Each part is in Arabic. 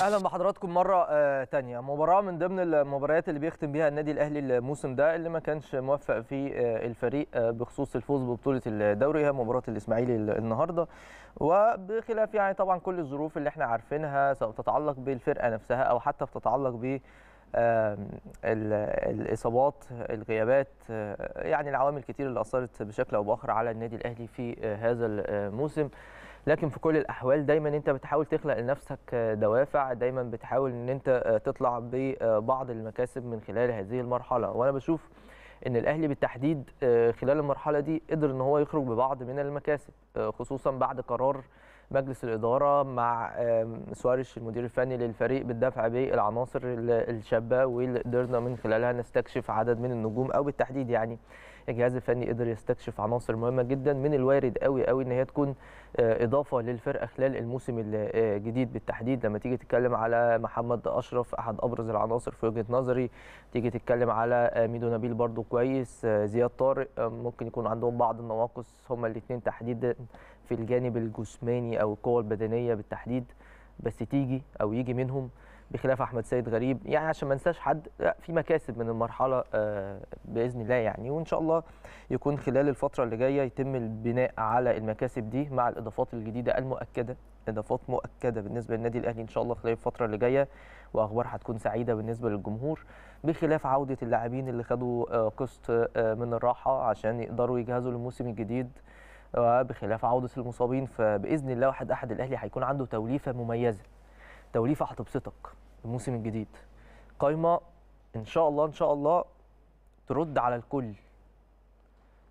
اهلا بحضراتكم مره آه، تانية مباراه من ضمن المباريات اللي بيختم بيها النادي الاهلي الموسم ده اللي ما كانش موفق فيه آه، الفريق آه، بخصوص الفوز ببطوله الدوري هي مباراه الاسماعيلي النهارده وبخلاف يعني طبعا كل الظروف اللي احنا عارفينها سواء تتعلق بالفرقه نفسها او حتى بتتعلق ب الاصابات الغيابات آه، يعني العوامل كتير اللي اثرت بشكل او باخر على النادي الاهلي في آه، هذا الموسم آه، لكن في كل الاحوال دايما انت بتحاول تخلق لنفسك دوافع دايما بتحاول ان انت تطلع ببعض المكاسب من خلال هذه المرحله وانا بشوف ان الاهلي بالتحديد خلال المرحله دي قدر ان هو يخرج ببعض من المكاسب خصوصا بعد قرار مجلس الاداره مع سواريش المدير الفني للفريق بالدفع بالعناصر الشابه واللي قدرنا من خلالها نستكشف عدد من النجوم او بالتحديد يعني الجهاز الفني قدر يستكشف عناصر مهمه جدا من الوارد قوي قوي ان هي تكون آه، اضافه للفرقه خلال الموسم آه، الجديد بالتحديد لما تيجي تتكلم على محمد اشرف احد ابرز العناصر في وجهه نظري تيجي تتكلم على آه، ميدو نبيل برضو كويس زياد طارق ممكن يكون عندهم بعض النواقص هما الاثنين تحديدا في الجانب الجسماني او القوه البدنيه بالتحديد بس تيجي او يجي منهم بخلاف احمد سيد غريب يعني عشان ما انساش حد لا في مكاسب من المرحله آه، باذن الله يعني وان شاء الله يكون خلال الفتره اللي جايه يتم البناء على المكاسب دي مع الاضافات الجديده المؤكده اضافات مؤكده بالنسبه للنادي الاهلي ان شاء الله خلال الفتره اللي جايه واخبار هتكون سعيده بالنسبه للجمهور بخلاف عوده اللاعبين اللي خدوا آه، قسط آه، من الراحه عشان يقدروا يجهزوا للموسم الجديد وبخلاف عوده المصابين فباذن الله واحد احد الاهلي هيكون عنده توليفه مميزه توليفه هتبسطك الموسم الجديد قايمه ان شاء الله ان شاء الله ترد على الكل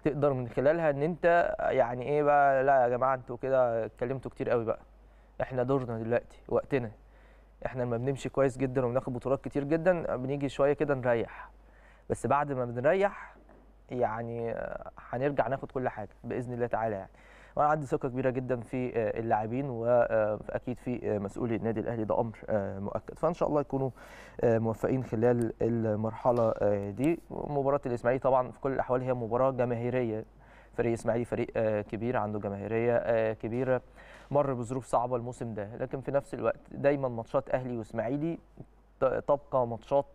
تقدر من خلالها ان انت يعني ايه بقى لا يا جماعه انتوا كده اتكلمتوا كتير قوي بقى احنا دورنا دلوقتي وقتنا احنا لما بنمشي كويس جدا وبناخد بطولات كتير جدا بنيجي شويه كده نريح بس بعد ما بنريح يعني آه، هنرجع ناخد كل حاجه باذن الله تعالى يعني وانا عندي ثقه كبيره جدا في آه، اللاعبين واكيد آه، في مسؤولي النادي الاهلي ده امر مؤكد فان شاء الله يكونوا موفقين خلال المرحله دي مباراه الاسماعيلي طبعا في كل الاحوال هي مباراه جماهيريه فريق اسماعيلي فريق كبير عنده جماهيريه كبيره مر بظروف صعبه الموسم ده لكن في نفس الوقت دايما ماتشات اهلي واسماعيلي تبقى ماتشات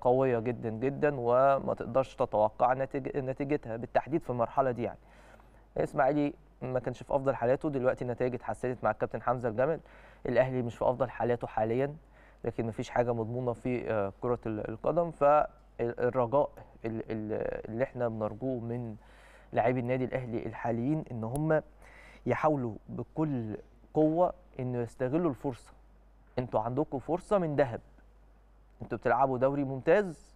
قويه جدا جدا وما تقدرش تتوقع نتيجتها بالتحديد في المرحله دي يعني اسماعيلي ما كانش في افضل حالاته دلوقتي النتائج اتحسنت مع الكابتن حمزه الجمل الاهلي مش في افضل حالاته حاليا لكن ما فيش حاجه مضمونه في آه، كره القدم فالرجاء اللي احنا بنرجوه من لاعبي النادي الاهلي الحاليين ان هم يحاولوا بكل قوه انه يستغلوا الفرصه انتوا عندكم فرصه من ذهب انتوا بتلعبوا دوري ممتاز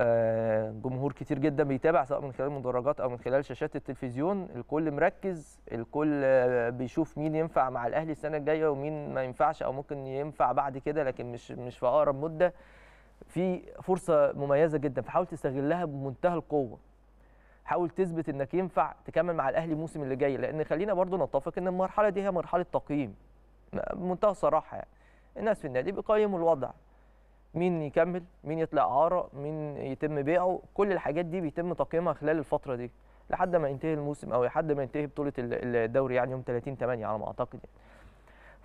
آه، جمهور كتير جدا بيتابع سواء من خلال المدرجات او من خلال شاشات التلفزيون الكل مركز الكل آه، بيشوف مين ينفع مع الاهلي السنه الجايه ومين ما ينفعش او ممكن ينفع بعد كده لكن مش مش في اقرب مده في فرصه مميزه جدا فحاول تستغلها بمنتهى القوه حاول تثبت انك ينفع تكمل مع الاهلي الموسم اللي جاي لان خلينا برضو نتفق ان المرحله دي هي مرحله تقييم بمنتهى الصراحه يعني الناس في النادي بيقيموا الوضع مين يكمل مين يطلع اعاره مين يتم بيعه كل الحاجات دي بيتم تقييمها خلال الفتره دي لحد ما ينتهي الموسم او لحد ما ينتهي بطوله الدوري يعني يوم 30 8 على ما اعتقد يعني.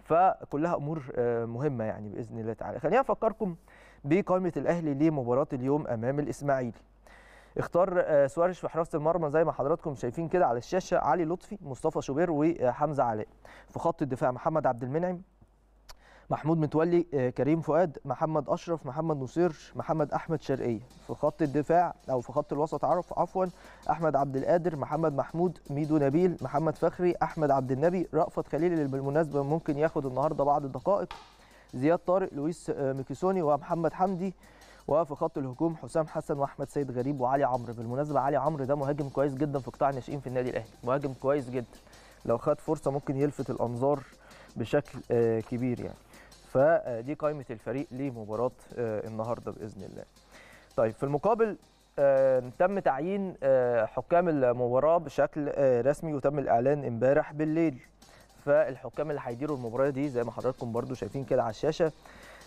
فكلها امور آه، مهمه يعني باذن الله تعالى خليني افكركم بقائمه الاهلي لمباراه اليوم امام الاسماعيلي اختار آه، سواريش في حراسه المرمى زي ما حضراتكم شايفين كده على الشاشه علي لطفي مصطفى شوبير وحمزه علاء في خط الدفاع محمد عبد المنعم محمود متولي آه، كريم فؤاد محمد اشرف محمد نصير محمد احمد شرقيه في خط الدفاع او في خط الوسط عرف عفوا احمد عبد القادر محمد محمود ميدو نبيل محمد فخري احمد عبد النبي رأفت خليل اللي بالمناسبه ممكن ياخد النهارده بعض الدقائق زياد طارق لويس آه، ميكيسوني ومحمد حمدي وفي خط الهجوم حسام حسن واحمد سيد غريب وعلي عمرو بالمناسبه علي عمرو ده مهاجم كويس جدا في قطاع الناشئين في النادي الاهلي مهاجم كويس جدا لو خد فرصه ممكن يلفت الانظار بشكل آه، كبير يعني فدي قائمه الفريق لمباراه آه، النهارده باذن الله طيب في المقابل آه، تم تعيين آه، حكام المباراه بشكل رسمي وتم الاعلان امبارح بالليل فالحكام اللي هيديروا المباراه دي زي ما حضراتكم برضو شايفين كده على الشاشه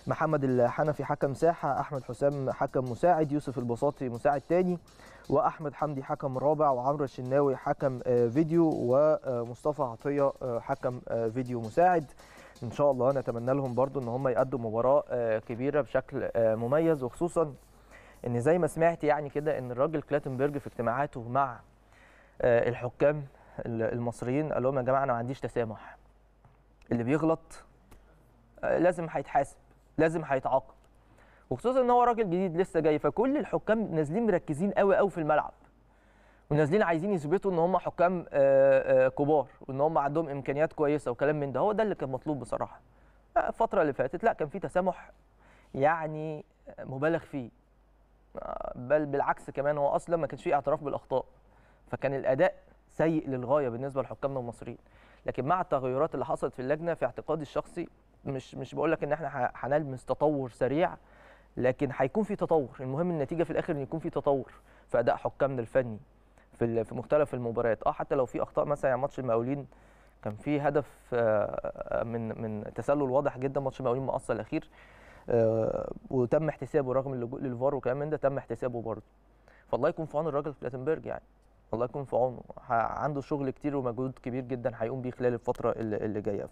محمد الحنفي حكم ساحه احمد حسام حكم مساعد يوسف البساطي مساعد تاني واحمد حمدي حكم رابع وعمرو الشناوي حكم فيديو ومصطفى عطيه حكم فيديو مساعد ان شاء الله نتمنى لهم برضو ان هم يقدموا مباراه آه، كبيره بشكل آه، مميز وخصوصا ان زي ما سمعت يعني كده ان الراجل كلاتنبرج في اجتماعاته مع آه، الحكام المصريين قال لهم يا جماعه انا ما عنديش تسامح اللي بيغلط لازم هيتحاسب لازم هيتعاقب وخصوصا ان هو راجل جديد لسه جاي فكل الحكام نازلين مركزين قوي قوي في الملعب ونازلين عايزين يثبتوا ان هم حكام آه، آه، كبار وان هم عندهم امكانيات كويسه وكلام من ده هو ده اللي كان مطلوب بصراحه آه، الفتره اللي فاتت لا كان في تسامح يعني مبالغ فيه بل بالعكس كمان هو اصلا ما كانش فيه اعتراف بالاخطاء فكان الاداء سيء للغايه بالنسبه لحكامنا المصريين لكن مع التغيرات اللي حصلت في اللجنه في اعتقادي الشخصي مش مش بقول لك ان احنا هنلمس تطور سريع لكن هيكون في تطور المهم النتيجه في الاخر ان يكون في تطور في اداء حكامنا الفني في في مختلف المباريات اه حتى لو في اخطاء مثلا يعني ماتش المقاولين كان في هدف آه، آه، من من تسلل واضح جدا ماتش المقاولين مقص الاخير آه، وتم احتسابه رغم اللجوء للفار وكلام من ده تم احتسابه برضه فالله يكون في عون الراجل في بلاتنبرج يعني الله يكون في عونه عنده شغل كتير ومجهود كبير جدا هيقوم بيه خلال الفتره اللي جايه